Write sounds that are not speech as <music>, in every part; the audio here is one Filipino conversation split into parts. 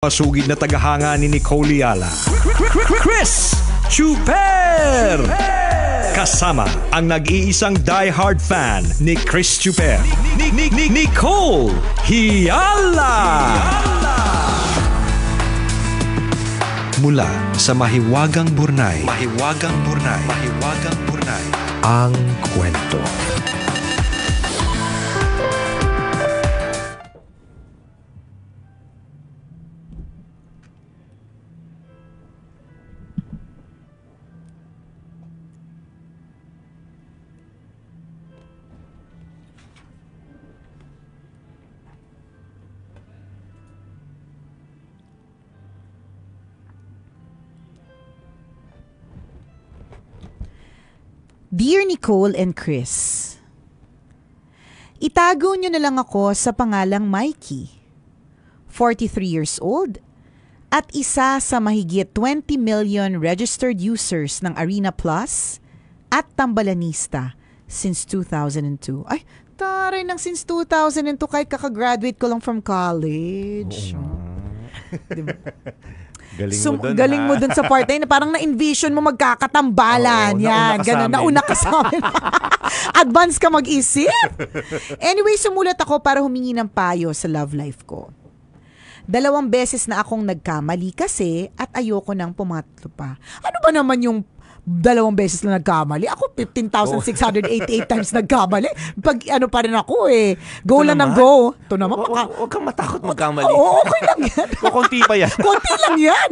Masugid na tagahanga ni Nicole Yala. Chris Chuper! Kasama ang nag-iisang die-hard fan ni Chris Chuper. Nicole Hiala! Mula sa Mahiwagang Burnay. Mahiwagang Burnay. Mahiwagang Burnay. Ang kwento. Dear Nicole and Chris, Itago nyo na lang ako sa pangalang Mikey, 43 years old, at isa sa mahigit 20 million registered users ng Arena Plus at Tambalanista since 2002. Ay, taray ng since 2002 kahit kakagraduate ko lang from college. Oh. <laughs> Galing Sum- mo dun, Galing mo dun sa part na yun. Parang na-envision mo magkakatambalan. Oo, Yan, nauna ka ganun. amin. Nauna ka sa amin. <laughs> Advance ka mag-isip. Anyway, sumulat ako para humingi ng payo sa love life ko. Dalawang beses na akong nagkamali kasi at ayoko nang pumatlo pa. Ano ba naman yung dalawang beses lang nagkamali. Ako 15,688 times nagkamali. Pag ano pa rin ako eh. Go Ito lang naman. ng go. Ito naman. Maka- Huwag kang matakot magkamali. Oo, okay lang yan. <laughs> Kukunti pa yan. <laughs> Konti lang yan.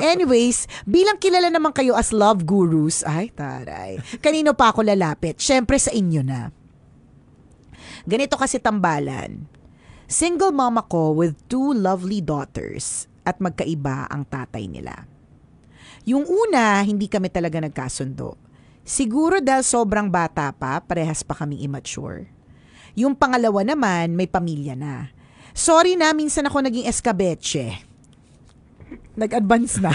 Anyways, bilang kilala naman kayo as love gurus, ay taray, kanino pa ako lalapit? Siyempre sa inyo na. Ganito kasi tambalan. Single mom ako with two lovely daughters at magkaiba ang tatay nila. Yung una, hindi kami talaga nagkasundo. Siguro dahil sobrang bata pa, parehas pa kaming immature. Yung pangalawa naman, may pamilya na. Sorry na, minsan ako naging eskabeche. Nag-advance na.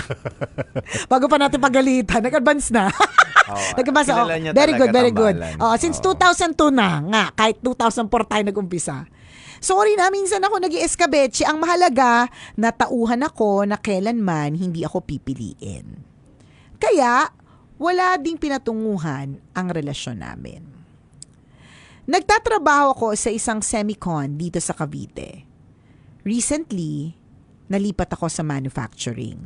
<laughs> Bago pa natin pagalitan, nag-advance na. oh, <laughs> nag-advance na. Oh, very good, very good. Oh, since oh. 2002 na, nga, kahit 2004 tayo nag-umpisa. Sorry na, minsan ako nag eskabeche Ang mahalaga, natauhan ako na kailanman hindi ako pipiliin. Kaya, wala ding pinatunguhan ang relasyon namin. Nagtatrabaho ako sa isang semicon dito sa Cavite. Recently, nalipat ako sa manufacturing.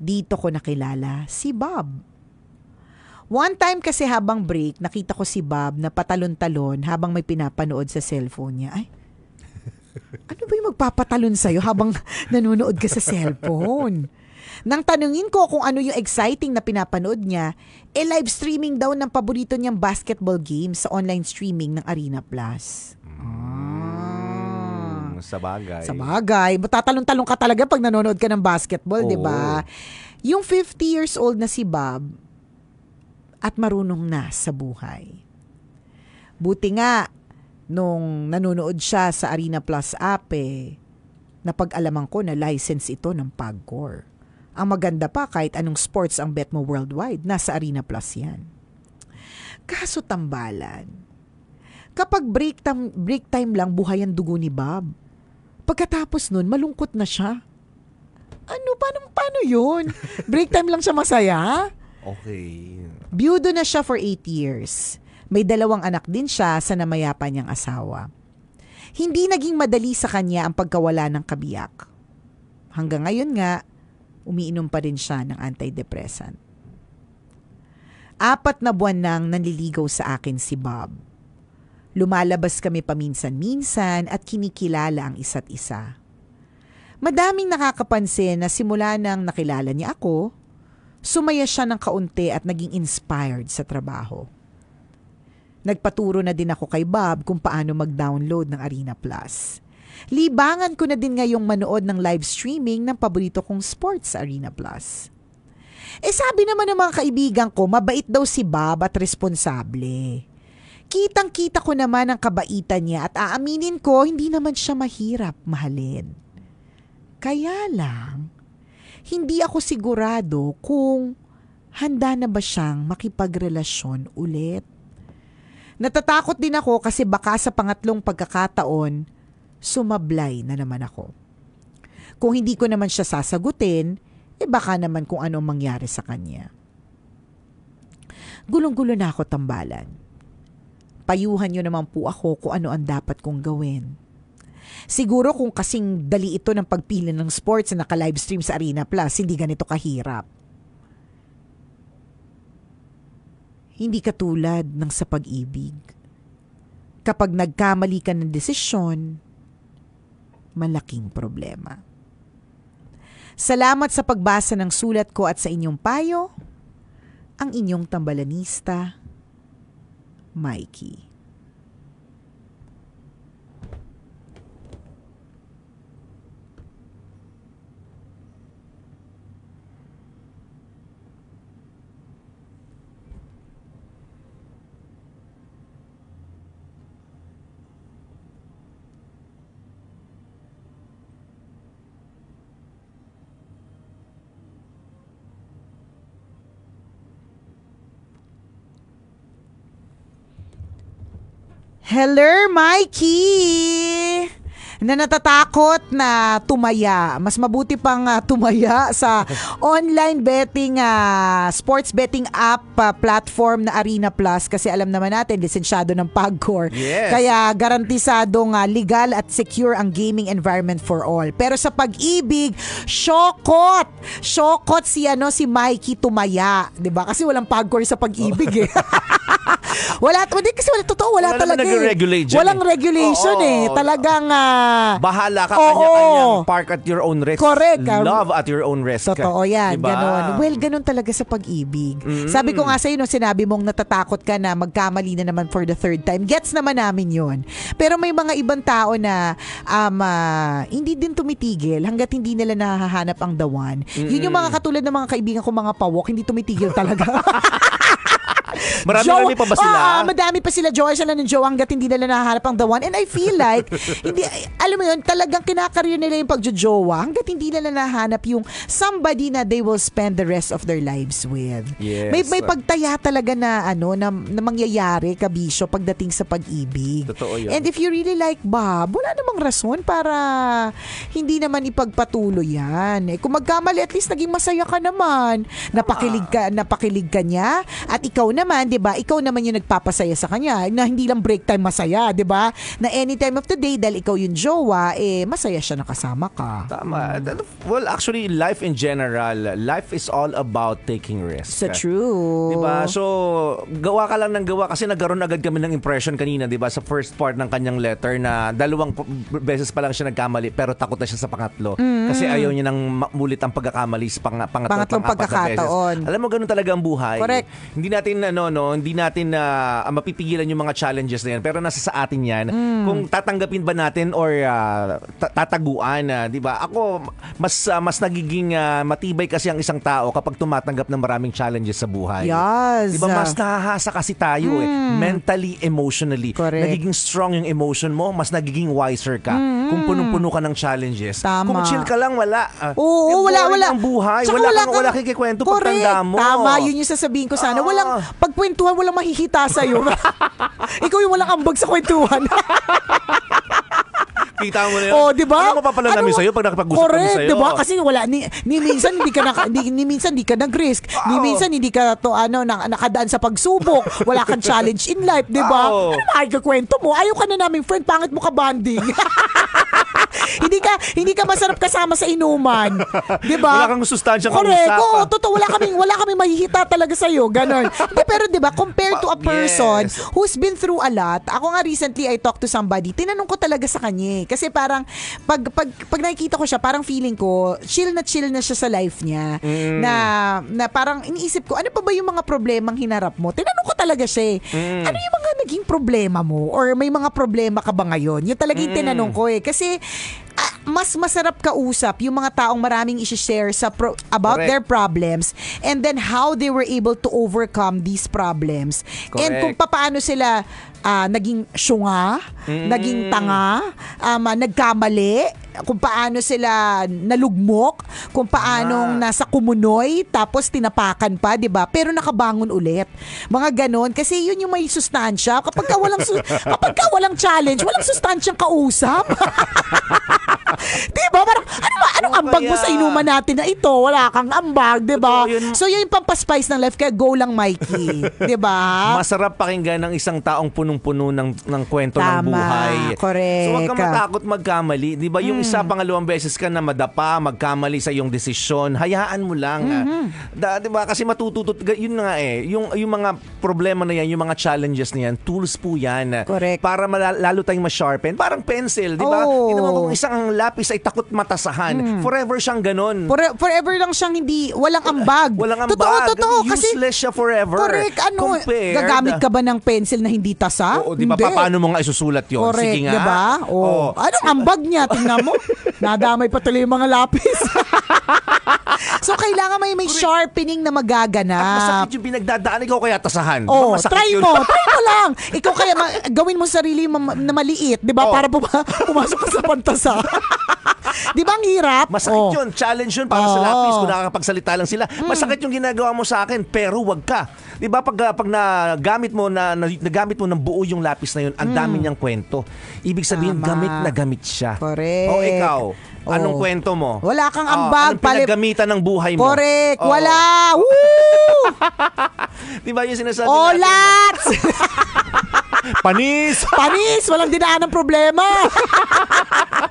Dito ko nakilala si Bob One time kasi habang break, nakita ko si Bob na patalon-talon habang may pinapanood sa cellphone niya. Ay, <laughs> ano ba yung magpapatalon sa'yo habang <laughs> nanonood ka sa cellphone? Nang tanungin ko kung ano yung exciting na pinapanood niya, eh live streaming daw ng paborito niyang basketball game sa online streaming ng Arena Plus. Hmm, ah. Sa bagay. Sa bagay. Matatalong-talong ka talaga pag nanonood ka ng basketball, di ba? Yung 50 years old na si Bob, at marunong na sa buhay. Buti nga, nung nanonood siya sa Arena Plus app eh, napag-alaman ko na license ito ng PAGCOR. Ang maganda pa kahit anong sports ang bet mo worldwide, nasa Arena Plus yan. Kaso tambalan. Kapag break time, break time lang, buhay ang dugo ni Bob. Pagkatapos nun, malungkot na siya. Ano, paano, paano yun? <laughs> Break time lang siya masaya? Okay. Byudo na siya for 8 years. May dalawang anak din siya sa namayapa niyang asawa. Hindi naging madali sa kanya ang pagkawala ng kabiyak. Hanggang ngayon nga, umiinom pa rin siya ng antidepressant. Apat na buwan nang nanliligaw sa akin si Bob. Lumalabas kami paminsan-minsan at kinikilala ang isa't isa. Madaming nakakapansin na simula nang nakilala niya ako, sumaya siya ng kaunti at naging inspired sa trabaho. Nagpaturo na din ako kay Bob kung paano mag-download ng Arena Plus. Libangan ko na din ngayong manood ng live streaming ng paborito kong sports sa Arena Plus. Eh sabi naman ng mga kaibigan ko, mabait daw si Bob at responsable. Kitang-kita ko naman ang kabaitan niya at aaminin ko hindi naman siya mahirap mahalin. Kaya lang, hindi ako sigurado kung handa na ba siyang makipagrelasyon ulit. Natatakot din ako kasi baka sa pangatlong pagkakataon, sumablay na naman ako. Kung hindi ko naman siya sasagutin, eh baka naman kung ano mangyari sa kanya. Gulong-gulo na ako tambalan. Payuhan niyo naman po ako kung ano ang dapat kong gawin. Siguro kung kasing dali ito ng pagpili ng sports na naka-livestream sa Arena Plus, hindi ganito kahirap. Hindi katulad ng sa pag-ibig. Kapag nagkamali ka ng desisyon, malaking problema. Salamat sa pagbasa ng sulat ko at sa inyong payo, ang inyong tambalanista, Mikey. Hello, Mikey! na natatakot na tumaya. Mas mabuti pang uh, tumaya sa <laughs> online betting, uh, sports betting app uh, platform na Arena Plus kasi alam naman natin, lisensyado ng PAGCOR. Yes. Kaya garantisadong uh, legal at secure ang gaming environment for all. Pero sa pag-ibig, syokot! Syokot si, ano, si Mikey tumaya. 'di ba Kasi walang PAGCOR sa pag-ibig oh. eh. <laughs> wala, hindi kasi wala, totoo, wala, wala talaga eh. Walang eh. regulation oo, eh. Talagang, uh, Bahala ka, oo, kanya-kanyang park at your own risk. Correct. Ah. Love at your own risk. Totoo yan, diba? ganun. Well, ganun talaga sa pag-ibig. Mm. Sabi ko nga sa'yo, no, sinabi mong natatakot ka na magkamali na naman for the third time. Gets naman namin yun Pero may mga ibang tao na um, uh, hindi din tumitigil hanggat hindi nila nahahanap ang the one. Mm-mm. Yun yung mga mm. katulad ng mga kaibigan ko, mga pawok, hindi tumitigil talaga. <laughs> Marami, Jowa. marami pa ba sila? Oo, ah, madami pa sila. Jowa sila ng jowa hanggat hindi nila nahahanap ang the one. And I feel like, <laughs> hindi, alam mo yun, talagang kinakaryo nila yung pagjojowa hanggat hindi nila nahanap yung somebody na they will spend the rest of their lives with. Yes. May, may pagtaya talaga na, ano, na, na mangyayari, kabisyo, pagdating sa pag-ibig. Totoo yun. And if you really like Bob, wala namang rason para hindi naman ipagpatuloy yan. Eh, kung magkamali, at least naging masaya ka naman. Napakilig ka, napakilig ka niya. At ikaw naman, naman, 'di ba? Ikaw naman yung nagpapasaya sa kanya na hindi lang break time masaya, 'di ba? Na any time of the day dahil ikaw yung jowa, eh masaya siya nakasama ka. Tama. Mm. Well, actually life in general, life is all about taking risks. So true. 'Di ba? So gawa ka lang ng gawa kasi nagkaroon agad kami ng impression kanina, 'di ba, sa first part ng kanyang letter na dalawang beses pa lang siya nagkamali pero takot na siya sa pangatlo mm-hmm. kasi ayaw niya nang mulit ang pagkakamali sa pang, pangatlo, pangatlong pagkakataon. Alam mo ganun talaga ang buhay. Correct. Hindi natin ano ano, hindi natin na uh, mapipigilan yung mga challenges na yan. Pero nasa sa atin yan. Mm. Kung tatanggapin ba natin or uh, tataguan, uh, di ba? Ako, mas, uh, mas nagiging uh, matibay kasi ang isang tao kapag tumatanggap ng maraming challenges sa buhay. Yes. Di ba? Mas nahahasa kasi tayo mm. eh. Hmm. Mentally, emotionally. Correct. Nagiging strong yung emotion mo, mas nagiging wiser ka. Mm. Kung punong-puno ka ng challenges. Tama. Kung chill ka lang, wala. Uh, Oo, eh, wala, wala. Ang buhay. Tsaka wala, wala kang, wala kang kikikwento pag tanda mo. Tama, yun yung sasabihin ko sana. Uh, Walang, pag kwentuhan, walang mahihita sa'yo. <laughs> Ikaw yung walang ambag sa kwentuhan. <laughs> Kita mo na yun. Oh, di ba? Ano mapapala ano, namin sa'yo pag nakapag-usap kami sa'yo? di ba? Kasi wala, ni, ni minsan hindi ka, na, ni, ni minsan hindi ka nag-risk. Oh. Ni minsan hindi ka to, ano, na, nakadaan sa pagsubok. Wala kang challenge in life, di ba? Oh. Ano ay mo? Ayaw ka na namin friend, pangit mo ka bonding. <laughs> hindi ka hindi ka masarap kasama sa inuman. 'Di ba? Wala kang sustansya kang Correct. usapan. Oo, ah. totoo wala kaming wala kaming mahihita talaga sa iyo, ganun. Di, pero 'di ba, compared to a person yes. who's been through a lot, ako nga recently I talked to somebody, tinanong ko talaga sa kanya eh. kasi parang pag, pag pag nakikita ko siya, parang feeling ko chill na chill na siya sa life niya. Mm. Na na parang iniisip ko, ano pa ba yung mga problemang hinarap mo? Tinanong ko talaga siya eh. Mm. Ano yung mga naging problema mo or may mga problema ka ba ngayon? Yun talaga yung mm. tinanong ko eh. Kasi mas masarap kausap yung mga taong maraming isi-share sa pro- about Correct. their problems and then how they were able to overcome these problems. Correct. And kung paano sila uh, naging syunga, mm. naging tanga, um, nagkamali, kung paano sila nalugmok, kung paanong ah. nasa kumunoy tapos tinapakan pa, 'di ba? Pero nakabangon ulit. Mga ganon kasi 'yun yung may sustansya. Kapag ka walang su- <laughs> kapag ka walang challenge, walang sustansyang kausap. <laughs> 'Di ba? Parang ano ba? Anong ano ambag mo sa inuman natin na ito? Wala kang ambag, 'di ba? So 'yun yung pampaspice ng life kaya go lang Mikey, 'di ba? Masarap pakinggan ng isang taong punong-puno ng ng kwento Tama. ng buhay. Correct. So huwag ka matakot magkamali. Di ba? Yung mm. isa, pangalawang beses ka na madapa, magkamali sa iyong desisyon, hayaan mo lang. Ah. Mm-hmm. Da, di ba? Kasi matututo, yun nga eh, yung, yung mga problema na yan, yung mga challenges na yan, tools po yan. Ah, correct. Para lalo tayong ma-sharpen. Parang pencil, di ba? Oh. Hindi naman kung isang lapis ay takot matasahan. Mm. Forever siyang ganun. For, forever lang siyang hindi, walang ambag. <laughs> Walang ambag. Totoo, totoo. Kasi, useless siya forever. Correct. Ano, Compared, gagamit ka ba ng pencil na hindi tasa? Oo, di ba? Paano mo nga isusulat kalat yun. Correct, Sige nga. Diba? Oh. oh. Anong ambag niya? Tingnan mo. Nadamay pa tuloy yung mga lapis. <laughs> so, kailangan may may sharpening na magaganap. At masakit yung pinagdadaan, ikaw kaya tasahan. Oh, try yun. mo. <laughs> try mo lang. Ikaw kaya ma- gawin mo sarili ma- na maliit, di ba? Oh. Para puma- pumasok ka sa pantasa. <laughs> Di ba ang hirap? Masakit oh. yun. Challenge yun para oh. sa lapis. Kung nakakapagsalita lang sila. Hmm. Masakit yung ginagawa mo sa akin, pero wag ka 'Di ba pag pag nagamit mo na nagamit mo ng buo yung lapis na yun, ang hmm. dami mm. niyang kwento. Ibig sabihin Tama. gamit na gamit siya. Correct. O oh, ikaw, Oh. Anong kwento mo? Wala kang ambag. Ah, oh, anong pinagamitan ng buhay mo? Correct. Oh. Wala. <laughs> Woo! Di ba yung sinasabi Olats! Oh, natin? Olats! <laughs> Panis! Panis! Walang dinaan ng problema! <laughs>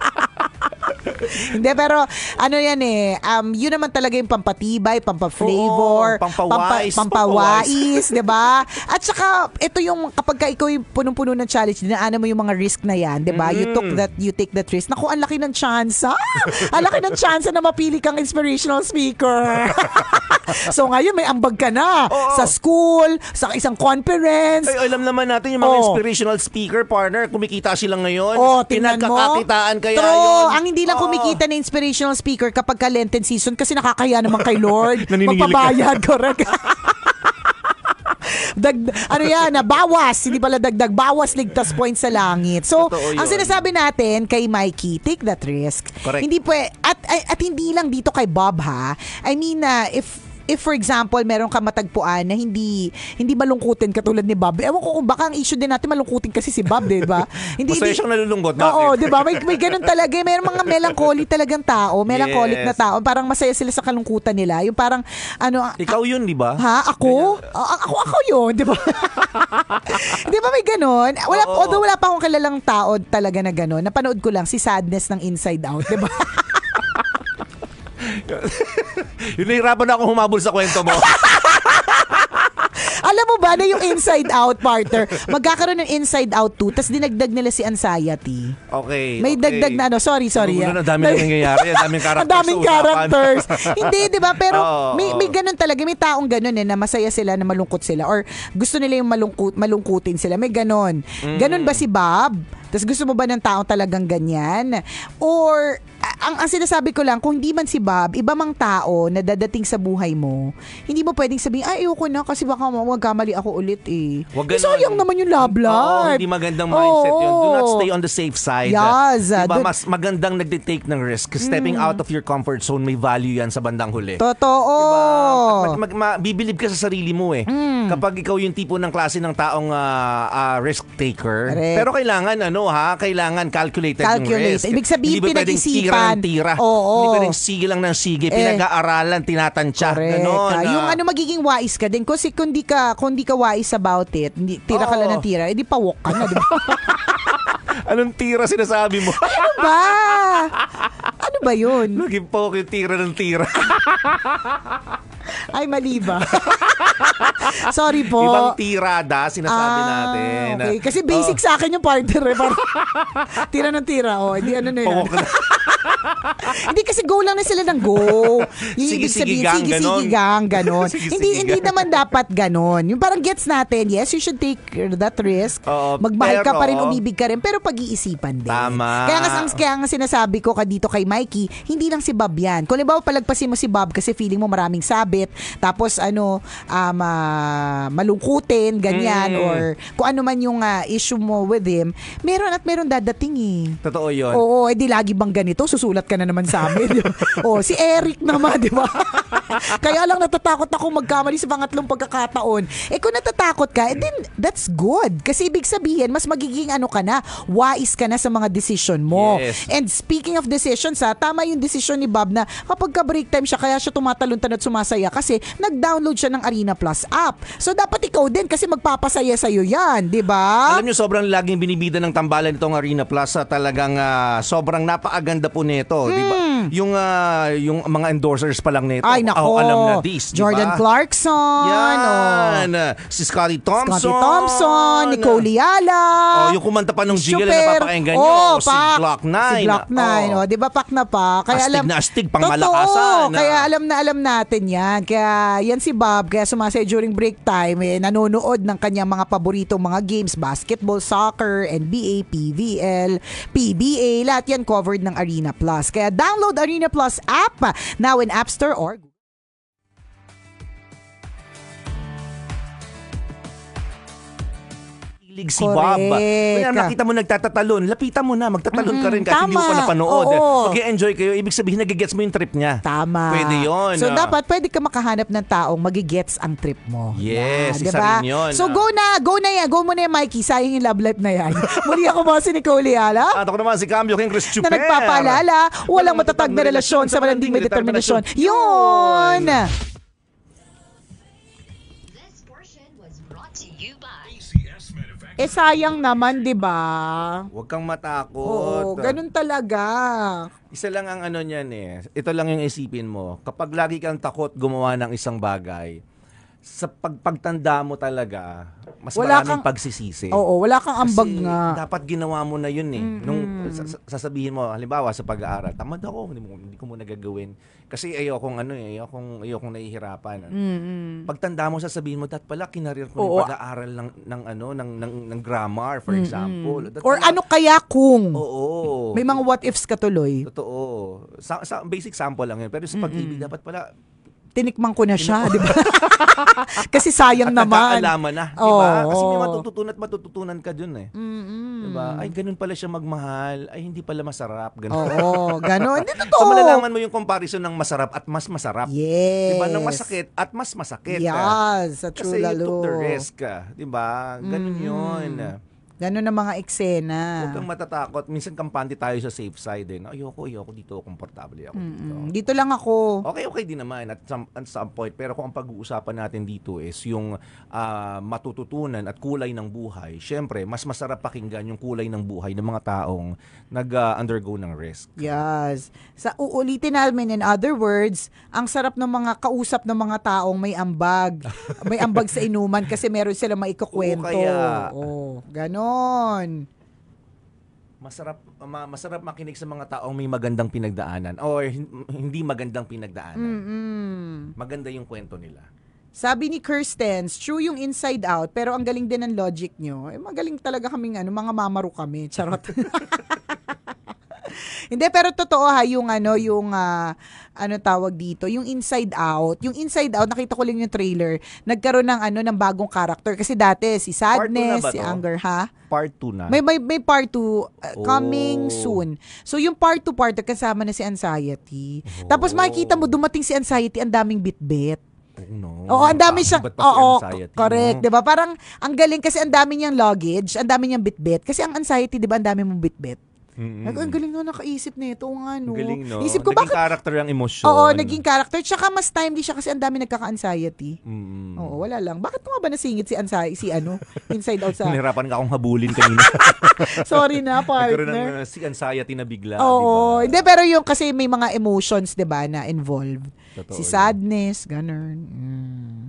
<laughs> Hindi, pero ano yan eh, um, yun naman talaga yung pampatibay, pampaflavor, Oo, pampawais, pampa, pampawais, <laughs> di ba? At saka, ito yung kapag ka ikaw yung punong-puno ng challenge, dinaanan mo yung mga risk na yan, di ba? Mm. You took mm. that, you take that risk. Naku, ang laki ng chance, ha? ang laki ng chance na mapili kang inspirational speaker. <laughs> so ngayon, may ambag ka na Oo. sa school, sa isang conference. Ay, alam naman natin yung mga Oo. Oh. inspirational speaker, partner, kumikita sila ngayon. Oh, tingnan mo. Pinagkakakitaan kaya True. yun. Ang hindi lang Oo kumikita na inspirational speaker kapag ka Lenten season kasi nakakaya naman kay Lord. <laughs> Magpabayad, correct? <laughs> Dag, ano yan, na ah, bawas, hindi pala dagdag, bawas ligtas point sa langit. So, ang sinasabi natin kay Mikey, take that risk. Correct. Hindi po, at, at, at hindi lang dito kay Bob ha. I mean, uh, if if for example, meron ka matagpuan na hindi hindi malungkutin katulad ni Bob. Ewan ko kung baka ang issue din natin malungkutin kasi si Bob, di ba? <laughs> hindi Masaya hindi, siyang nalulungkot. Oo, di ba? May, may ganun talaga. Eh. May mga melancholic talagang tao. Melancholic yes. na tao. Parang masaya sila sa kalungkutan nila. Yung parang, ano... Ikaw yun, di ba? Ha? Ako? A- ako, ako yun, di ba? <laughs> di ba may ganun? Wala, Oo. although wala pa akong kilalang tao talaga na ganun. Napanood ko lang si Sadness ng Inside Out, di ba? <laughs> <laughs> yun nahirapan na akong humabol sa kwento mo. <laughs> Alam mo ba na yung Inside Out, partner, magkakaroon ng Inside Out 2, tapos dinagdag nila si Anxiety. Okay. May okay. dagdag na ano, sorry, sorry. Ang ah. dami na <laughs> nangyayari, ang daming characters. ang daming characters. Hindi, di ba? Pero oh, may, may ganun talaga, may taong ganun eh, na masaya sila, na malungkot sila, or gusto nila yung malungkot, malungkutin sila. May ganun. Mm. Ganun ba mm. si Bob? Tapos gusto mo ba ng taong talagang ganyan? Or ang, ang sinasabi ko lang, kung hindi man si Bob, iba mang tao na dadating sa buhay mo, hindi mo pwedeng sabihin, ay, ayoko na kasi baka magkamali ako ulit eh. Wag eh, ganun. Sayang naman yung love life. Oh, hindi magandang mindset Oo. yun. Do not stay on the safe side. Yes. Diba, Dun- mas magandang nagtitake ng risk. Stepping mm. out of your comfort zone, may value yan sa bandang huli. Totoo. Diba? At Mag, mag, bibilib ka sa sarili mo eh. Mm. Kapag ikaw yung tipo ng klase ng taong ah, ah, risk taker. Pero kailangan ano ha, kailangan calculated, Calculated. yung risk. Ibig sabihin, Hindi ba pinag tira ng tira. Oo. Hindi ka rin sige lang ng sige. Eh, Pinag-aaralan, tinatansya. Correct. Ganon, ah, Yung ah. ano, magiging wais ka din. Kasi kung di ka, kung di ka wise about it, hindi, tira Oo. ka lang ng tira, edi pawok ka na. Diba? <laughs> Anong tira sinasabi mo? <laughs> ano ba? Ano ba yun? Naging pawok yung tira ng tira. Ay, mali ba? <laughs> Sorry po. Ibang tirada sinasabi Ah, natin. Okay. Kasi basic sa akin yung partner eh. tira ng tira. Oh, hindi ano na yun. <laughs> hindi kasi go lang na sila ng go. Sige, sige, sabihin, gang, sige, ganon. sige, gang, ganon. <laughs> sige, hindi, sige, hindi naman dapat ganon. Yung parang gets natin, yes, you should take that risk. Oo, Magmahal pero, ka pa rin, umibig ka rin, pero pag-iisipan din. Tama. Kaya nga, kaya nga sinasabi ko ka dito kay Mikey, hindi lang si Bob yan. Kung libaw, palagpasin mo si Bob kasi feeling mo maraming sabit, tapos ano, um, uh, malungkutin, ganyan, mm. or kung ano man yung uh, issue mo with him, meron at meron dadating eh. Totoo yun. Oo, edi eh, lagi bang ganito, susunod nagpapaulat ka na naman sa amin. <laughs> oh, si Eric naman, di ba? <laughs> Kaya lang natatakot ako magkamali sa pangatlong pagkakataon. Eh kung natatakot ka, eh, then that's good. Kasi ibig sabihin, mas magiging ano ka na, wise ka na sa mga decision mo. Yes. And speaking of decisions ha, tama yung decision ni Bob na kapag ka break time siya, kaya siya tumatalon-tan at sumasaya kasi nag-download siya ng Arena Plus app. So dapat ikaw din kasi magpapasaya sa'yo yan, di ba? Alam nyo, sobrang laging binibida ng tambalan itong Arena Plus. Talagang uh, sobrang napakaganda po ni nito, mm. 'di ba? Hmm. Yung uh, yung mga endorsers pa lang nito. Ay, ah, nako. Oh, alam na this, diba? Jordan Clarkson. Yan. Oh. Si Scotty Thompson. Scotty Thompson, Nicole Yala. Oh, yung kumanta pa nung jingle na napapakinggan nyo. Oh, si Glock 9. Si Glock 9. Oh. oh 'Di ba pak na pa? Kaya astig alam, na astig, pang totoo, malakasan. Ah. Kaya alam na alam natin yan. Kaya yan si Bob, kaya sumasay during break time, eh, nanonood ng kanyang mga paboritong mga games, basketball, soccer, NBA, PVL, PBA, lahat yan covered ng Arena Plus. Plus. Kaya download Arena Plus app now in App Store or Google. Lig si Correct. Bob. Kaya nakita mo nagtatatalon, lapitan mo na, magtatalon mm-hmm. ka rin kasi Tama. hindi mo pa napanood. Eh. Oo. enjoy kayo, ibig sabihin nagigets mo yung trip niya. Tama. Pwede yon. So ah. dapat pwede ka makahanap ng taong magigets ang trip mo. Yes, yan, diba? isa yun. So ah. go na, go na yan. Go mo na yan, Mikey. Sayang yung love life na yan. <laughs> Muli ako mo si Nicole Liala. At ako naman si Cambio King Chris Chuper. Na nagpapaalala, walang matatag na relasyon sa malanding may determinasyon. Yun! Eh sayang naman, 'di ba? Huwag kang matakot. Oo, ganun talaga. Isa lang ang ano niyan eh. Ito lang yung isipin mo. Kapag lagi kang takot gumawa ng isang bagay, sa pagpagtanda mo talaga, mas wala maraming kang, pagsisisi. Oo, wala kang ambag Kasi nga. dapat ginawa mo na yun eh. Mm-hmm. Nung sasabihin mo, halimbawa sa pag-aaral, tamad ako, hindi, mo, hindi ko muna gagawin. Kasi ayokong ano eh, ayokong, ayokong nahihirapan. Mm-hmm. Pagtanda mo, sasabihin mo, dapat pala kinarir ko yung pag-aaral ng, ng, ano, ng, ng, ng grammar, for mm-hmm. example. That Or ano kaya kung? Oo. May mga what ifs katuloy. Totoo. Sa, sa, basic sample lang yun. Pero sa pag-ibig, mm-hmm. dapat pala tinikman ko na siya, di ba? <laughs> Kasi sayang At naman. alam na, di ba? Oh, Kasi may matututunan at matututunan ka dun eh. Mm-hmm. Di ba? Ay, ganun pala siya magmahal. Ay, hindi pala masarap. Ganun. Oo, oh, oh, ganun. Hindi <laughs> totoo. So, malalaman mo yung comparison ng masarap at mas masarap. Yes. Di ba? Ng masakit at mas masakit. Yes, eh. sa true Kasi lalo. Kasi you took the risk, ah. di ba? Ganun mm-hmm. yun. Ganun ang mga eksena. Huwag kang matatakot. Minsan kampante tayo sa safe side. Eh. Ayoko, ayoko dito. Komportable ako dito. Mm-mm. Dito lang ako. Okay, okay din naman at some, at some point. Pero kung ang pag-uusapan natin dito is yung uh, matututunan at kulay ng buhay, syempre, mas masarap pakinggan yung kulay ng buhay ng mga taong nag-undergo uh, ng risk. Yes. Sa uulitin namin, in other words, ang sarap ng mga kausap ng mga taong may ambag. <laughs> may ambag sa inuman kasi meron silang maikukwento. Oo, kaya... Oo, ganun. Ganon. Masarap ma- masarap makinig sa mga taong may magandang pinagdaanan o hindi magandang pinagdaanan. Mm-mm. Maganda yung kwento nila. Sabi ni Kirsten, true yung inside out, pero ang galing din ng logic nyo. Eh, magaling talaga kaming ano, mga mamaro kami. Charot. <laughs> <laughs> Hindi, pero totoo ha, yung ano, yung, uh, ano tawag dito, yung Inside Out. Yung Inside Out, nakita ko lang yung trailer, nagkaroon ng ano, ng bagong character. Kasi dati, si Sadness, si Anger, ha? Part 2 na. May, may, may part 2 uh, oh. coming oh. soon. So, yung part 2 part, kasama na si Anxiety. Oh. Tapos makikita mo, dumating si Anxiety, ang daming bitbit. Oh, no. Oo, ang dami siyang Oo, correct, no? Hmm. 'di ba? Parang ang galing kasi ang dami niyang luggage, ang dami niyang bitbit kasi ang anxiety 'di ba ang dami mong bitbit. Mm-hmm. Like, ang galing na nakaisip na ito nga, no. Galing, no? Isip ko, naging bakit... character ang emosyon. Oo, naging character. Tsaka mas timely siya kasi ang dami nagkaka-anxiety. Mm-hmm. Oo, wala lang. Bakit nga ba nasingit si anxiety, si ano, inside out sa... <laughs> Nahirapan ka akong habulin kanina. <laughs> Sorry na, partner. <laughs> Nagkaroon ng uh, si anxiety na bigla. Oo, diba? hindi, pero yung kasi may mga emotions, di ba, na involved. Totoo si sadness, ganun. Mm.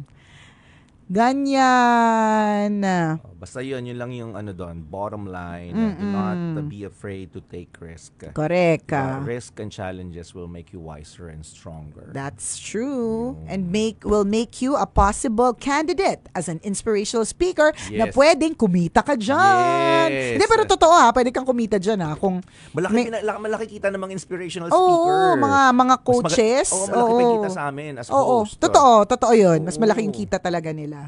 Ganyan. Oh, basta yun, yun lang yung ano doon, bottom line. Mm-mm. Do not be afraid to take risk. Correct. Uh, risk and challenges will make you wiser and stronger. That's true. Mm. And make will make you a possible candidate as an inspirational speaker yes. na pwedeng kumita ka dyan. Yes. Hindi, pero totoo ha, ah, pwede kang kumita dyan ha. Ah, kung malaki, may, pina, malaki kita ng mga inspirational oh, speaker. oh, mga, mga coaches. Mas maga- oh, malaki oh, pa sa amin as oh, host. Oh. Totoo, totoo yun. Mas malaki yung kita talaga nila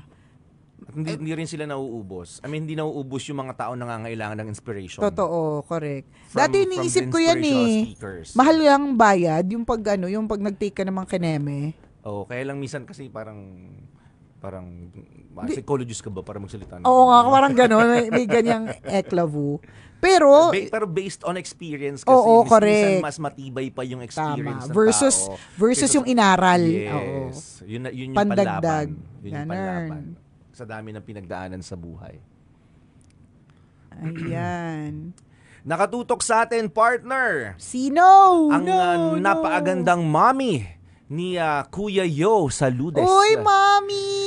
hindi, hindi rin sila nauubos. I mean, hindi nauubos yung mga tao nangangailangan ng inspiration. Totoo, correct. From, Dati iniisip ko yan eh. Mahal yung bayad, yung pag ano, yung pag nag-take ka ng mga kineme. Oo, oh, kaya lang minsan kasi parang parang ah, Di, psychologist ka ba para magsalita? Oo oh, nga, parang gano'n. May <laughs> ganyang eklavu. Pero, Be, pero based on experience kasi, oo, mis- correct. mas matibay pa yung experience Tama. versus, ng tao. Versus, versus yung inaral. Yes. Oo. Yun, yun yung Pandagdag. panlaban. Yun yung panlaban sa dami ng pinagdaanan sa buhay. Ayan. <clears throat> Nakatutok sa atin, partner. Sino? Ang no, uh, ah, napaagandang no. mommy ni uh, Kuya Yo Saludes. Ludes. Uy, mommy!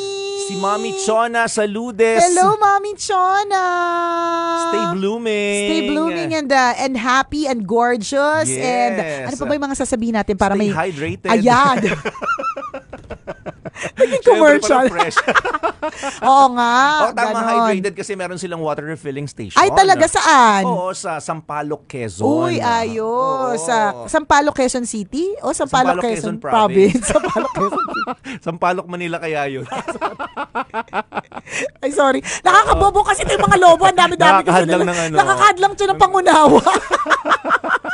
Si Mommy Chona Saludes. Hello, Mommy Chona! Stay blooming! Stay blooming and uh, and happy and gorgeous. Yes. And ano pa ba yung mga sasabihin natin para Stay may... hydrated. Ayan! <laughs> Naging commercial. <laughs> Oo nga. <laughs> O, tama, ganon. hydrated kasi meron silang water refilling station. Ay, talaga? Saan? Oo, sa Sampaloc, Quezon. Uy, ayo. Sa Sampaloc, Quezon City? O Sampaloc, Sampaloc Quezon, Quezon Province? <laughs> Sampaloc, Quezon City. Sampaloc, Manila kaya yun. Ay, sorry. Nakakabobo kasi ito yung mga lobo. Ang dami-dami. Nakakahadlang ng ano. Nakakahadlang siya ng pangunawa.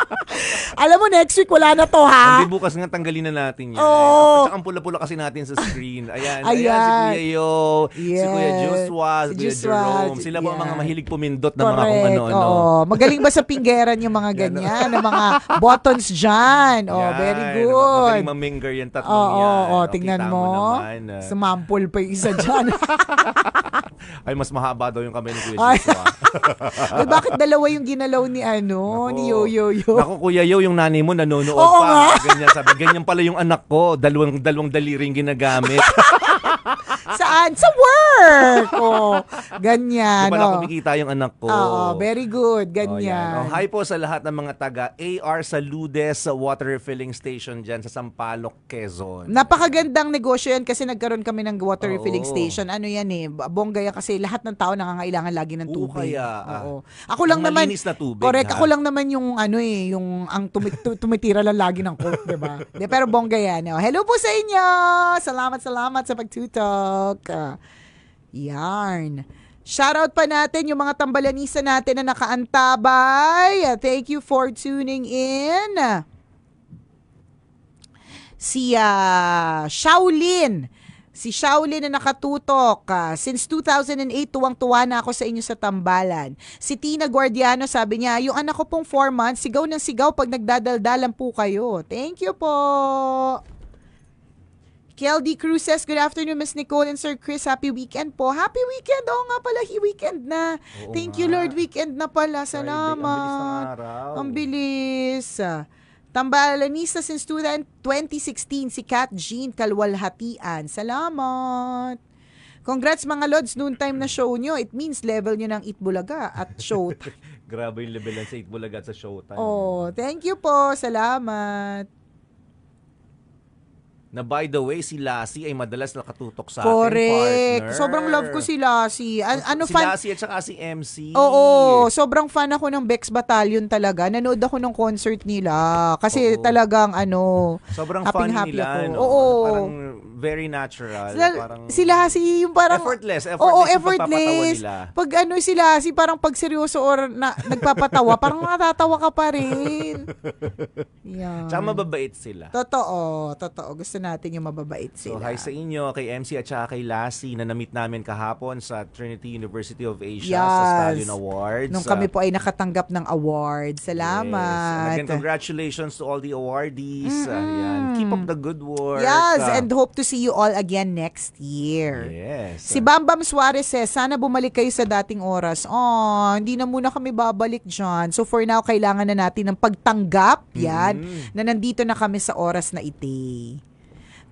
<laughs> Alam mo, next week wala na to, ha? Hindi, bukas nga tanggalin na natin yan. Oo. Oh. Tsaka ang pula-pula kasi natin sa screen. Ayan, ayan, ayan si Kuya Yo, yes. si Kuya Joshua, si Kuya Joshua, Jerome. Sila yeah. po mga mahilig pumindot na Correct. mga kung ano-ano. Oo. Magaling ba sa pinggeran yung mga ganyan? yung mga buttons dyan. Oh, yan. very good. Magaling maminger yung tatlong oh, yan. Oo, oh, oh, tingnan mo. mo naman. Sumampol pa yung isa dyan. <laughs> Ay, mas mahaba daw yung kamay ni Kuya Joshua. Ah. <laughs> Ay, bakit dalawa yung ginalaw ni ano, Nako. ni Yo-Yo-Yo? Naku, Kuya Yo, yung nanay mo nanonood Oo pa. Nga. Ganyan, sabi, ganyan pala yung anak ko. Dalawang, dalawang daliring ginagamit. <laughs> Saan? Sa work! <laughs> Oh, ganyan. Kung pala oh. kumikita yung anak ko. Oo, very good. Oh, ganyan. Oh, oh, hi po sa lahat ng mga taga AR Saludes sa water refilling station dyan sa Sampaloc, Quezon. Napakagandang negosyo yan kasi nagkaroon kami ng water Oo. filling station. Ano yan eh, bongga yan kasi lahat ng tao nangangailangan lagi ng tubig. kaya, Oo. Ako lang Ang naman, na tubig, correct, ha? ako lang naman yung ano eh, yung ang tumi- tumitira lang lagi ng coke, di ba? <laughs> pero bongga yan. Oh. Hello po sa inyo! Salamat, salamat sa pagtuto silk, uh, yarn. Shoutout pa natin yung mga tambalanisa natin na nakaantabay. Thank you for tuning in. Si uh, Shaolin. Si Shaolin na nakatutok, uh, since 2008, tuwang-tuwa na ako sa inyo sa tambalan. Si Tina Guardiano, sabi niya, yung anak ko pong 4 months, sigaw ng sigaw pag nagdadaldalan po kayo. Thank you po! Keldy Cruces, good afternoon, Miss Nicole and Sir Chris. Happy weekend po. Happy weekend. Oo nga pala, weekend na. Oo Thank nga. you, Lord. Weekend na pala. Salamat. Friday, ang bilis ng araw. Ang bilis. Tambalanista since 2016, si Kat Jean Kalwalhatian. Salamat. Congrats mga Lods, noon time na show nyo. It means level nyo ng Itbulaga at show. <laughs> Grabe yung level sa Itbulaga at sa show time. Oh, thank you po. Salamat na by the way, si Lassie ay madalas nakatutok sa Correct. ating partner. Sobrang love ko si Lassie. An- ano si fan... Lassie at saka si MC. Oo, sobrang fan ako ng Bex Battalion talaga. Nanood ako ng concert nila. Kasi Oo. talagang ano, Sobrang happy funny happy nila. ako. No? Oo. Parang very natural. sila, parang si si yung parang... effortless. Effortless, Oo, yung effortless. nila. Pag ano si si parang pag seryoso or na, nagpapatawa, <laughs> parang natatawa ka pa rin. <laughs> Yan. Tsaka mababait sila. Totoo, totoo. Gusto natin yung mababait sila. So hi sa inyo, kay MC at saka kay Lassie na namit namin kahapon sa Trinity University of Asia yes. sa Stallion Awards. Nung kami po ay nakatanggap ng award. Salamat. Yes. Again, congratulations to all the awardees. Mm-hmm. Keep up the good work. Yes, uh, and hope to see you all again next year. Yes. Si Bambam Suarez says, sana bumalik kayo sa dating oras. Oh, hindi na muna kami babalik dyan. So for now, kailangan na natin ng pagtanggap, yan, mm-hmm. na nandito na kami sa oras na iti.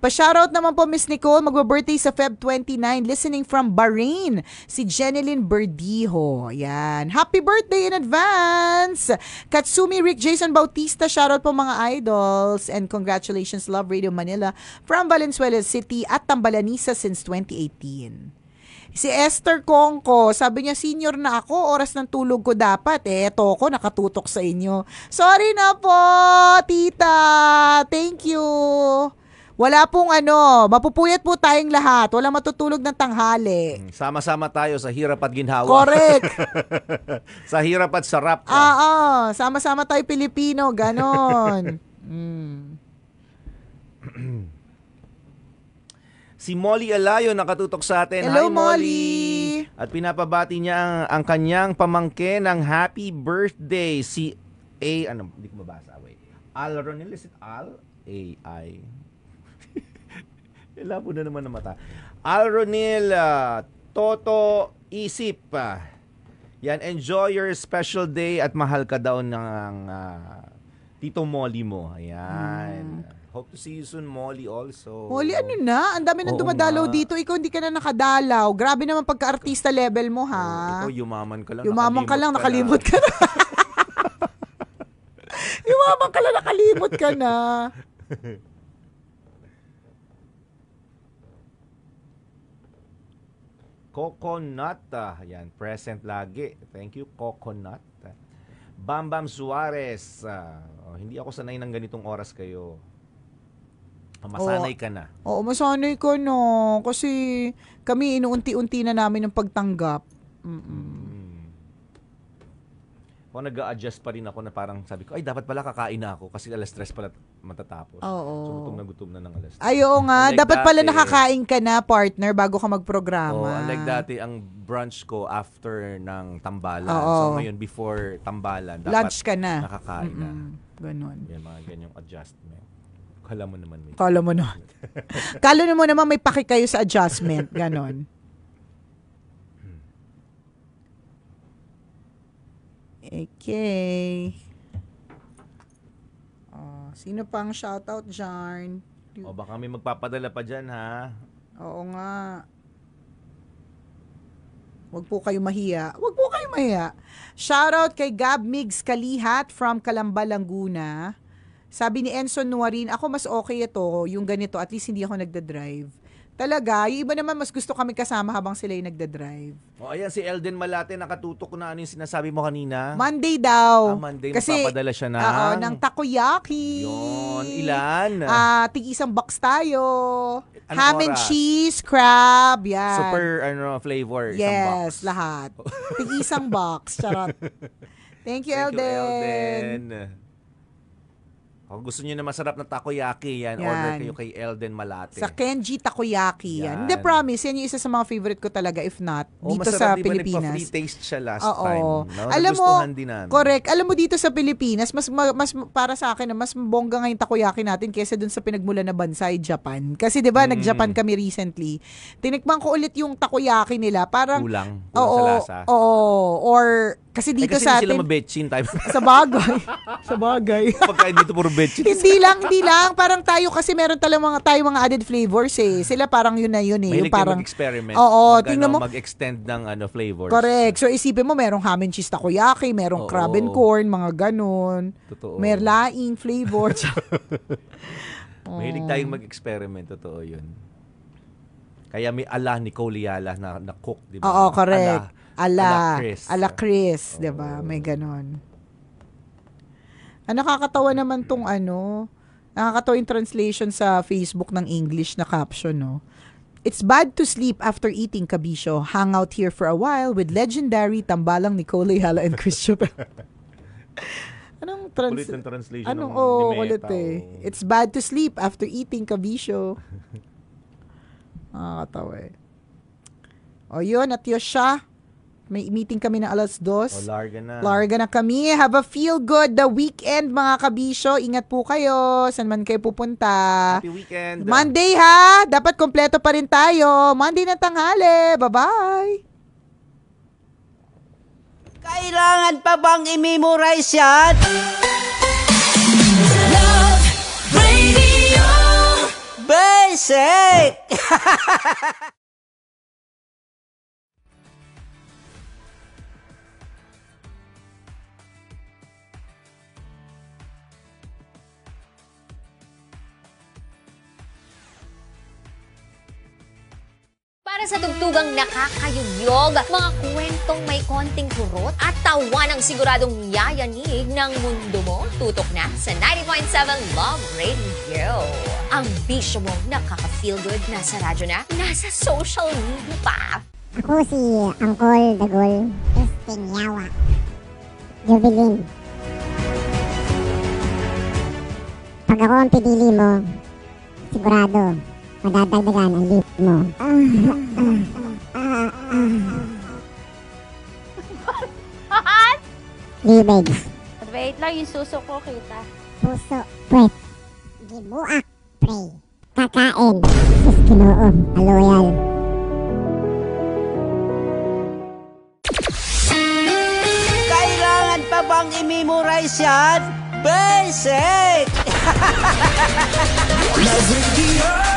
Pa-shoutout naman po Miss Nicole, magbo-birthday sa Feb 29, listening from Bahrain, si Jeneline Berdiho. Yan. Happy birthday in advance! Katsumi Rick Jason Bautista, shoutout po mga idols and congratulations Love Radio Manila from Valenzuela City at Tambalanisa since 2018. Si Esther Conco, sabi niya, senior na ako, oras ng tulog ko dapat. Eh, eto ko, nakatutok sa inyo. Sorry na po, tita. Thank you. Wala pong ano, mapupuyat po tayong lahat. Wala matutulog ng tanghali. Mm, sama-sama tayo sa hirap at ginhawa. Correct. <laughs> sa hirap at sarap. Oo, ah, ah, sama-sama tayo Pilipino, ganon. <laughs> Mm. si Molly Alayo nakatutok sa atin. Hello, Hi, Molly. Molly! At pinapabati niya ang, ang kanyang pamangkin ng happy birthday, si A, ano, hindi ko mabasa, wait. Al Ronil, is it Al? A-I. Labo na naman ang mata. Alronil, uh, Toto, Isip. Ah. yan, enjoy your special day at mahal ka daw ng uh, Tito Molly mo. Ayan. Hmm. Hope to see you soon, Molly also. Molly, ano na? Ang dami nang dumadalaw nga. dito. Ikaw hindi ka na nakadalaw. Grabe naman pagka-artista level mo, ha? Oh, ikaw, yumaman ka lang. Yumaman ka lang, ka nakalimot ka na. Ka <laughs> yumaman ka lang, nakalimot ka na. <laughs> Coconut, uh, yan, present lagi. Thank you, Coconut. Bambam Suarez, uh, oh, hindi ako sanay ng ganitong oras kayo. Oh, masanay ka na. Oo, masanay ka na. Kasi kami inuunti-unti na namin ng pagtanggap. Mm-mm. mm mm o nag adjust pa rin ako na parang sabi ko, ay dapat pala kakain na ako kasi alas stress pala matatapos. Oo. So gutom na gutom na ng alas stress. Ay, nga. Unlike dapat pala nakakain ka na, partner, bago ka magprograma. Oo, Like dati, ang brunch ko after ng tambalan. Oo. So ngayon, before tambalan, dapat Lunch ka na. nakakain Mm-mm. na. Ganon. Yan, mga ganyang adjustment. Kala mo naman may... Kala mo naman. Kala mo naman may paki kayo sa adjustment. Ganon. <laughs> Okay. Oh, sino pa ang shoutout dyan? O baka may magpapadala pa dyan ha. Oo nga. Huwag po kayo mahiya. Huwag po kayo mahiya. Shoutout kay Gab Migs Kalihat from Calamba, Laguna. Sabi ni Enzo Nuarin, ako mas okay ito, yung ganito, at least hindi ako nagda-drive. Talaga, yung iba naman mas gusto kami kasama habang sila yung nagda-drive. O oh, ayan, si Elden Malate, nakatutok na ano yung sinasabi mo kanina. Monday daw. Ah, Monday, Kasi, mapapadala siya na. Oo, ng takoyaki. Yun, ilan? Ah, tig isang box tayo. Ano Ham and cheese, crab, yan. Super ano, flavor, isang box. Yes, lahat. <laughs> tig isang box, charot. Thank you, Thank Elden. You, Elden. Kung oh, gusto niyo na masarap na takoyaki, yan, yan. order kayo kay Elden Malate. Sa Kenji Takoyaki yan. yan. Hindi, promise, yan yung isa sa mga favorite ko talaga, if not, oh, dito sa diba, Pilipinas. Masarap, free taste siya last Oo. time. No? Alam mo, din namin. correct. Alam mo, dito sa Pilipinas, mas, mas para sa akin, mas bongga ngayon takoyaki natin kaysa dun sa pinagmula na bansa, ay Japan. Kasi di ba, mm. nag-Japan kami recently. Tinikman ko ulit yung takoyaki nila. Parang, kulang. Kulang oo, sa lasa. Oo. Or, kasi eh, dito eh, kasi sa atin. Kasi sila mabetchin tayo. sa bagay. <laughs> sa bagay. Pagkain dito, puro bitch. <laughs> hindi lang, hindi lang. Parang tayo kasi meron talagang mga tayo mga added flavors eh. Sila parang yun na yun eh. Mahilig yung parang experiment. Oo, mag, ano, tingnan ano, mo. Mag-extend ng ano flavors. Correct. So isipin mo merong ham and cheese takoyaki, merong crab and corn, mga ganun. Totoo. Merlaing flavors. <laughs> <laughs> oh. Mahilig tayong mag-experiment, totoo yun. Kaya may ala ni Coliala na, na cook, di ba? Oo, correct. Ala. Ala, ala Chris. Ala Chris, di ba? May ganun. Ah, nakakatawa naman tong ano, nakakatawa yung translation sa Facebook ng English na caption, no? It's bad to sleep after eating, kabisyo. Hang out here for a while with legendary tambalang Nicole Hala and Christopher. <laughs> Anong trans- kulit translation Anong, ng oh, Dimeta, kulit eh. O... It's bad to sleep after eating, kabisyo. <laughs> Nakakatawa eh. O yun, at yun siya. May meeting kami na alas dos. O, oh, larga na. Larga na kami. Have a feel good the weekend, mga kabisyo. Ingat po kayo. San man kayo pupunta. Happy weekend. Monday, ha? Dapat kompleto pa rin tayo. Monday na tanghali. Bye-bye. Kailangan pa bang i-memorize yan? Love Radio Basic! <laughs> para sa tugtugang nakakayugyog, mga kwentong may konting kurot at tawanang siguradong yayanig ng mundo mo, tutok na sa 90.7 Love Radio. Ang bisyo mong nakaka-feel good nasa radyo na, nasa social media pa. Ako si um, Angkol Dagol Estinyawa Jubilin. Pag ako ang pinili mo, sigurado madadagdagan ang lip mo. Libig. Wait lang, yung suso ko kita. Puso, pwet. Gibuak, pray. Kakain. Sis kinoo, aloyal. Kailangan pa bang i-memorize yan? Basic! <laughs>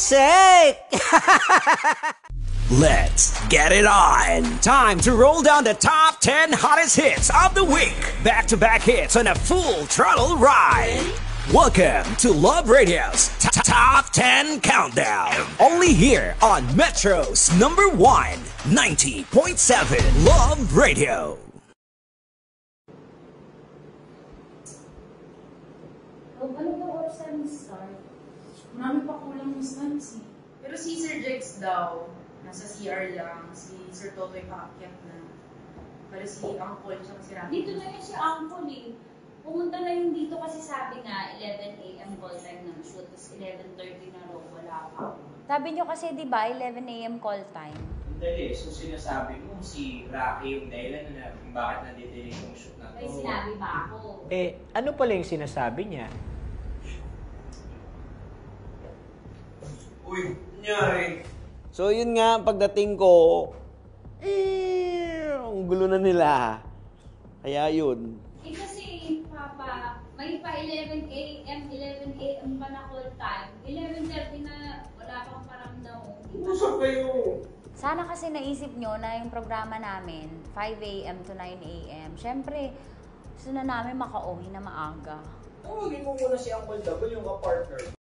sake! <laughs> Let's get it on! Time to roll down the top 10 hottest hits of the week. Back to back hits on a full throttle ride. Welcome to Love Radio's Top 10 Countdown. Only here on Metro's number one, 90.7 Love Radio. Marami pa kulang yung slams eh. Pero si Sir Jex daw, nasa CR lang, si Sir Totoy paakyat na. Pero si Uncle, siya si Rafi. Dito na yun si Uncle eh. Pumunta na yung dito kasi sabi nga 11 a.m. call time ng shoot, tapos 11.30 na raw, wala pa. Sabi nyo kasi, di ba, 11 a.m. call time? Dali, so sinasabi mo si Rocky yung dahilan na bakit nadidelay yung shoot na to. Ay, sinabi ba ako? Eh, ano pala yung sinasabi niya? Uy, nangyari. So yun nga, pagdating ko, eh, ang gulo na nila. Kaya yun. Eh kasi, Papa, may pa 11 a.m., 11 a.m. pa na call time. 11.30 na wala pang paramdam. Usap kayo. Sana kasi naisip nyo na yung programa namin, 5 a.m. to 9 a.m. Siyempre, gusto na namin makauwi na maaga. Tawagin mo muna si Uncle W, yung partner